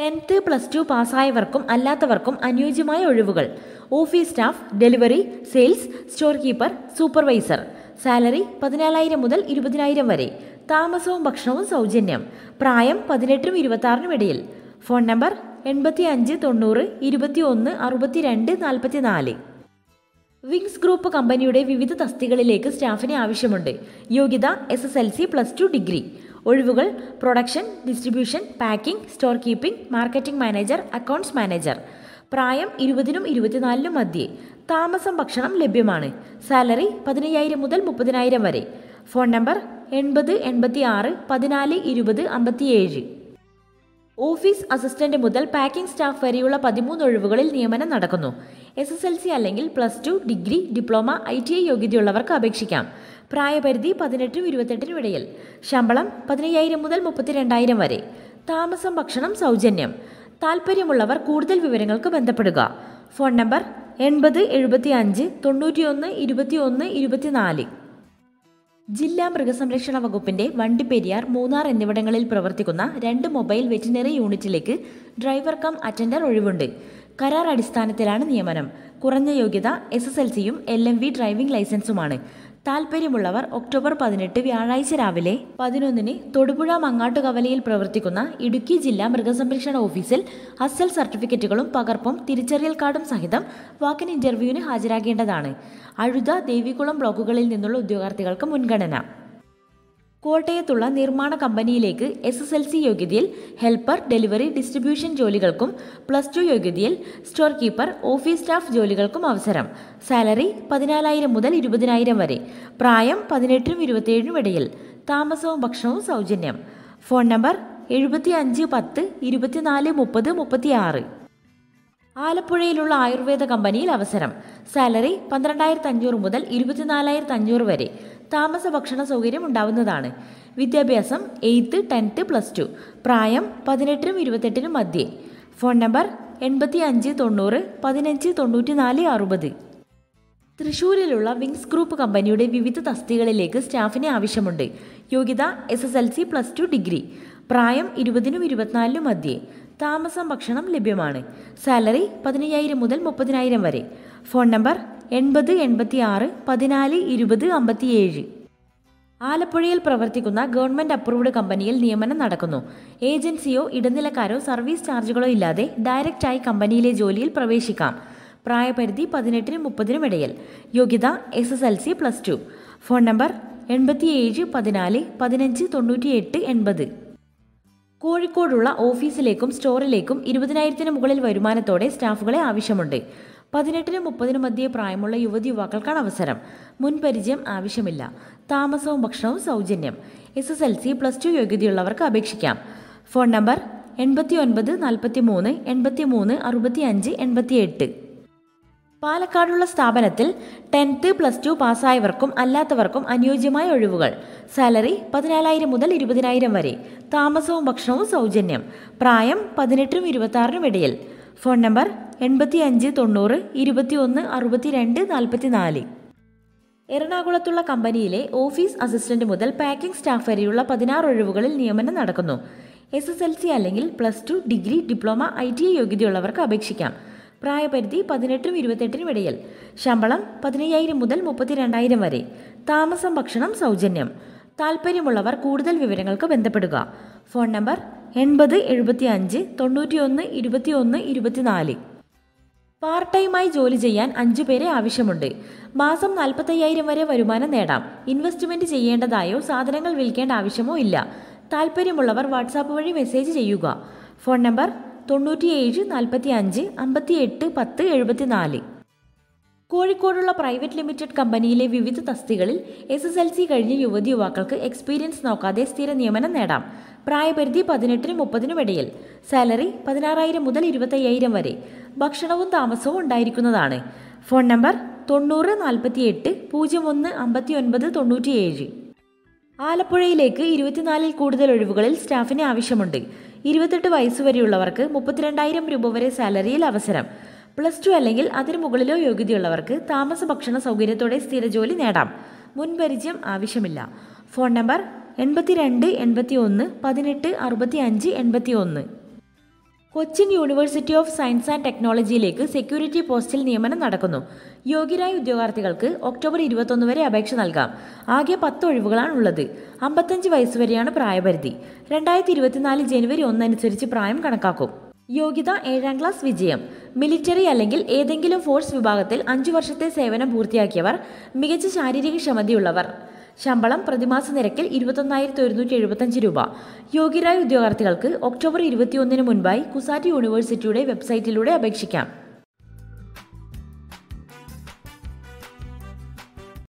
tenth plus two പാസ്സായവർക്കും അല്ലാത്തവർക്കും അനുയോജ്യമായ ഒഴിവുകൾ office staff delivery sales store keeper supervisor salary പതിനാലായിരം മുതൽ ഇരുപതിനായിരം വരെ താമസവും ഭക്ഷണവും സൗജന്യം പ്രായം പതിനെട്ടിനും ഇരുപത്താറിനും ഇടയിൽ ഫോൺ നമ്പർ എൺപത്തി അഞ്ച് തൊണ്ണൂറ് ഇരുപത്തി ഒന്ന് അറുപത്തി രണ്ട് നാൽപ്പത്തി നാല് വിങ്സ് ഗ്രൂപ്പ് കമ്പനിയുടെ വിവിധ തസ്തികളിലേക്ക് സ്റ്റാഫിന് ആവശ്യമുണ്ട് യോഗ്യത S S L C plus two degree ഒഴിവുകൾ production distribution packing store keeping marketing manager accounts manager പ്രായം ഇരുപതിനും ഇരുപത്തിനാലിനും മധ്യേ താമസം ഭക്ഷണം ലഭ്യമാണ് സാലറി പതിനയ്യായിരം മുതൽ മുപ്പതിനായിരം വരെ ഫോൺ നമ്പർ എൺപത് എൺപത്തി ആറ് പതിനാല് ഇരുപത് അമ്പത്തിയേഴ് ഓഫീസ് അസിസ്റ്റന്റ് മുതൽ പാക്കിംഗ് സ്റ്റാഫ് വരെയുള്ള പതിമൂന്ന് ഒഴിവുകളിൽ നിയമനം നടക്കുന്നു എസ് അല്ലെങ്കിൽ plus two degree diploma I യോഗ്യതയുള്ളവർക്ക് അപേക്ഷിക്കാം പ്രായപരിധി പതിനെട്ടും ഇരുപത്തെട്ടിനും ഇടയിൽ ശമ്പളം പതിനയ്യായിരം മുതൽ മുപ്പത്തിരണ്ടായിരം വരെ താമസം ഭക്ഷണം സൗജന്യം താൽപ്പര്യമുള്ളവർ കൂടുതൽ വിവരങ്ങൾക്ക് ബന്ധപ്പെടുക ഫോൺ നമ്പർ എൺപത് എഴുപത്തി അഞ്ച് തൊണ്ണൂറ്റിയൊന്ന് ഇരുപത്തിയൊന്ന് ഇരുപത്തിനാല് ജില്ലാ മൃഗസംരക്ഷണ വകുപ്പിന്റെ വണ്ടിപ്പെരിയാർ മൂന്നാർ എന്നിവിടങ്ങളിൽ പ്രവർത്തിക്കുന്ന രണ്ട് മൊബൈൽ വെറ്റിനറി യൂണിറ്റിലേക്ക് ഡ്രൈവർ കം അറ്റൻഡർ ഒഴിവുണ്ട് കരാർ അടിസ്ഥാനത്തിലാണ് നിയമനം കുറഞ്ഞ യോഗ്യത എസ് എസ് എൽ സിയും എൽ എം വി ഡ്രൈവിംഗ് ലൈസൻസുമാണ് താൽപ്പര്യമുള്ളവർ ഒക്ടോബർ പതിനെട്ട് വ്യാഴാഴ്ച രാവിലെ പതിനൊന്നിന് തൊടുപുഴ മങ്ങാട്ടുകവലയിൽ പ്രവർത്തിക്കുന്ന ഇടുക്കി ജില്ലാ മൃഗസംരക്ഷണ ഓഫീസിൽ അസൽ സർട്ടിഫിക്കറ്റുകളും പകർപ്പും തിരിച്ചറിയൽ കാർഡും സഹിതം വാക്കിൻ ഇന്റർവ്യൂവിന് ഹാജരാകേണ്ടതാണ് അഴുത ദേവികുളം ബ്ലോക്കുകളിൽ നിന്നുള്ള ഉദ്യോഗാർത്ഥികൾക്ക് മുൻഗണന കോട്ടയത്തുള്ള നിർമ്മാണ കമ്പനിയിലേക്ക് എസ് എസ് എൽ സി യോഗ്യതയിൽ ഹെൽപ്പർ ഡെലിവറി ഡിസ്ട്രിബ്യൂഷൻ ജോലികൾക്കും പ്ലസ് ടു യോഗ്യതയിൽ സ്റ്റോർ കീപ്പർ ഓഫീസ് സ്റ്റാഫ് ജോലികൾക്കും അവസരം സാലറി പതിനാലായിരം മുതൽ ഇരുപതിനായിരം വരെ പ്രായം പതിനെട്ടിനും ഇരുപത്തിയേഴിനും ഇടയിൽ താമസവും ഭക്ഷണവും സൗജന്യം ഫോൺ നമ്പർ എഴുപത്തി അഞ്ച് പത്ത് ഇരുപത്തിനാല് മുപ്പത് ആലപ്പുഴയിലുള്ള ആയുർവേദ കമ്പനിയിൽ അവസരം സാലറി പന്ത്രണ്ടായിരത്തി അഞ്ഞൂറ് മുതൽ ഇരുപത്തിനാലായിരത്തി അഞ്ഞൂറ് വരെ താമസ ഭക്ഷണ സൗകര്യം ഉണ്ടാവുന്നതാണ് വിദ്യാഭ്യാസം എയ്ത്ത് ടെൻത്ത് പ്ലസ് ടു പ്രായം പതിനെട്ടിനും ഇരുപത്തെട്ടിനും മധ്യേ ഫോൺ നമ്പർ എൺപത്തി അഞ്ച് തൊണ്ണൂറ് പതിനഞ്ച് തൊണ്ണൂറ്റി നാല് അറുപത് തൃശൂരിലുള്ള വിങ്സ് ഗ്രൂപ്പ് കമ്പനിയുടെ വിവിധ തസ്തികളിലേക്ക് സ്റ്റാഫിന് ആവശ്യമുണ്ട് യോഗ്യത S S L C plus two degree പ്രായം ഇരുപതിനും ഇരുപത്തിനാലിനും മധ്യേ താമസം ഭക്ഷണം ലഭ്യമാണ് സാലറി പതിനയ്യായിരം മുതൽ മുപ്പതിനായിരം വരെ ഫോൺ നമ്പർ എൺപത് എൺപത്തി ആറ് പതിനാല് ഇരുപത് അമ്പത്തിയേഴ് ആലപ്പുഴയിൽ പ്രവർത്തിക്കുന്ന ഗവൺമെന്റ് അപ്രൂവ്ഡ് കമ്പനിയിൽ നിയമനം നടക്കുന്നു ഏജൻസിയോ ഇടനിലക്കാരോ സർവീസ് ചാർജുകളോ ഇല്ലാതെ ഡയറക്റ്റായി കമ്പനിയിലെ ജോലിയിൽ പ്രവേശിക്കാം പ്രായപരിധി പതിനെട്ടിനും മുപ്പതിനും ഇടയിൽ യോഗ്യത S S L C plus two phone number എൺപത്തി ഏഴ് പതിനാല് പതിനഞ്ച് തൊണ്ണൂറ്റി എട്ട് എൺപത് കോഴിക്കോടുള്ള ഓഫീസിലേക്കും സ്റ്റോറിലേക്കും ഇരുപതിനായിരത്തിന് മുകളിൽ വരുമാനത്തോടെ സ്റ്റാഫുകളെ ആവശ്യമുണ്ട് പതിനെട്ടിനും മുപ്പതിനും മധ്യേ പ്രായമുള്ള യുവതി യുവാക്കൾക്കാണ് അവസരം മുൻപരിചയം ആവശ്യമില്ല താമസവും ഭക്ഷണവും സൗജന്യം S S L C plus two യോഗ്യതയുള്ളവർക്ക് അപേക്ഷിക്കാം ഫോൺ നമ്പർ എൺപത്തി ഒൻപത് നാൽപ്പത്തി മൂന്ന് എൺപത്തി മൂന്ന് അറുപത്തി അഞ്ച് എൺപത്തി എട്ട് പാലക്കാടുള്ള സ്ഥാപനത്തിൽ ടെൻത്ത് പ്ലസ് ടു പാസ്സായവർക്കും അല്ലാത്തവർക്കും അനുയോജ്യമായ ഒഴിവുകൾ സാലറി പതിനാലായിരം മുതൽ ഇരുപതിനായിരം വരെ താമസവും ഭക്ഷണവും സൗജന്യം പ്രായം പതിനെട്ടിനും ഇരുപത്താറിനും ഇടയിൽ ഫോൺ നമ്പർ എൺപത്തി അഞ്ച് തൊണ്ണൂറ് ഇരുപത്തി ഒന്ന് നാൽപ്പത്തി നാല് എറണാകുളത്തുള്ള കമ്പനിയിലെ ഓഫീസ് അസിസ്റ്റന്റ് മുതൽ പാക്കിംഗ് സ്റ്റാഫ് വരെയുള്ള പതിനാറ് ഒഴിവുകളിൽ നിയമനം നടക്കുന്നു എസ് എസ് എൽ സി അല്ലെങ്കിൽ plus two degree diploma I T I യോഗ്യതയുള്ളവർക്ക് അപേക്ഷിക്കാം പ്രായപരിധി പതിനെട്ടിനും ഇരുപത്തെട്ടിനും ഇടയിൽ ശമ്പളം പതിനയ്യായിരം മുതൽ മുപ്പത്തിരണ്ടായിരം വരെ താമസം ഭക്ഷണം സൗജന്യം താൽപ്പര്യമുള്ളവർ കൂടുതൽ വിവരങ്ങൾക്ക് ബന്ധപ്പെടുക ഫോൺ നമ്പർ എൺപത് എഴുപത്തി അഞ്ച് തൊണ്ണൂറ്റിയൊന്ന് ഇരുപത്തിയൊന്ന് ഇരുപത്തിനാല് പാർട്ട് ടൈമായി ജോലി ചെയ്യാൻ അഞ്ചു പേരെ ആവശ്യമുണ്ട് മാസം നാൽപ്പത്തയ്യായിരം വരെ വരുമാനം നേടാം ഇൻവെസ്റ്റ്മെൻറ്റ് ചെയ്യേണ്ടതായോ സാധനങ്ങൾ വിൽക്കേണ്ട ആവശ്യമോ ഇല്ല താൽപ്പര്യമുള്ളവർ വാട്സാപ്പ് വഴി മെസ്സേജ് ചെയ്യുക ഫോൺ നമ്പർ തൊണ്ണൂറ്റിയേഴ് നാൽപ്പത്തി അഞ്ച് അമ്പത്തി എട്ട് പത്ത് എഴുപത്തിനാല് കോഴിക്കോടുള്ള പ്രൈവറ്റ് ലിമിറ്റഡ് കമ്പനിയിലെ വിവിധ തസ്തികളിൽ എസ് എസ് എൽ സി കഴിഞ്ഞ യുവതി യുവാക്കൾക്ക് എക്സ്പീരിയൻസ് നോക്കാതെ സ്ഥിര നിയമനം നേടാം പ്രായപരിധി പതിനെട്ടിനും മുപ്പതിനും ഇടയിൽ സാലറി പതിനാറായിരം മുതൽ ഇരുപത്തയ്യായിരം വരെ ഭക്ഷണവും താമസവും ഉണ്ടായിരിക്കുന്നതാണ് ഫോൺ നമ്പർ തൊണ്ണൂറ് നാൽപ്പത്തിയെട്ട് പൂജ്യം ഒന്ന് അമ്പത്തി ഒൻപത് തൊണ്ണൂറ്റിയേഴ് ആലപ്പുഴയിലേക്ക് ഇരുപത്തിനാലിൽ കൂടുതൽ ഒഴിവുകളിൽ സ്റ്റാഫിന് ആവശ്യമുണ്ട് ഇരുപത്തെട്ട് വയസ്സ് വരെയുള്ളവർക്ക് മുപ്പത്തിരണ്ടായിരം രൂപ വരെ സാലറിയിൽ അവസരം പ്ലസ് ടു അല്ലെങ്കിൽ അതിനു മുകളിലോ യോഗ്യതയുള്ളവർക്ക് താമസ ഭക്ഷണ സൗകര്യത്തോടെ സ്ഥിര ജോലി നേടാം മുൻപരിചയം ആവശ്യമില്ല ഫോൺ നമ്പർ എൺപത്തിരണ്ട് എൺപത്തി ഒന്ന് പതിനെട്ട് അറുപത്തി അഞ്ച് എൺപത്തി ഒന്ന് Cochin university of science and ടെക്നോളജിയിലേക്ക് സെക്യൂരിറ്റി പോസ്റ്റിൽ നിയമനം നടക്കുന്നു യോഗ്യരായ ഉദ്യോഗാർത്ഥികൾക്ക് ഒക്ടോബർ ഇരുപത്തൊന്ന് വരെ അപേക്ഷ നൽകാം ആകെ പത്ത് ഒഴിവുകളാണ് ഉള്ളത് അമ്പത്തഞ്ച് വയസ്സ് വരെയാണ് പ്രായപരിധി രണ്ടായിരത്തി ഇരുപത്തിനാല് ജനുവരി ഒന്നനുസരിച്ച് പ്രായം കണക്കാക്കും യോഗ്യത ഏഴാം ക്ലാസ് വിജയം മിലിറ്ററി അല്ലെങ്കിൽ ഏതെങ്കിലും ഫോഴ്സ് വിഭാഗത്തിൽ അഞ്ചു വർഷത്തെ സേവനം പൂർത്തിയാക്കിയവർ മികച്ച ശാരീരിക ക്ഷമതയുള്ളവർ ശമ്പളം പ്രതിമാസ നിരക്കിൽ ഇരുപത്തൊന്നായിരത്തി ഒരുന്നൂറ്റി എഴുപത്തഞ്ച് രൂപ യോഗ്യരായ ഉദ്യോഗാർത്ഥികൾക്ക് ഒക്ടോബർ ഇരുപത്തിയൊന്നിന് മുൻപായി കുസാറ്റി യൂണിവേഴ്സിറ്റിയുടെ വെബ്സൈറ്റിലൂടെ അപേക്ഷിക്കാം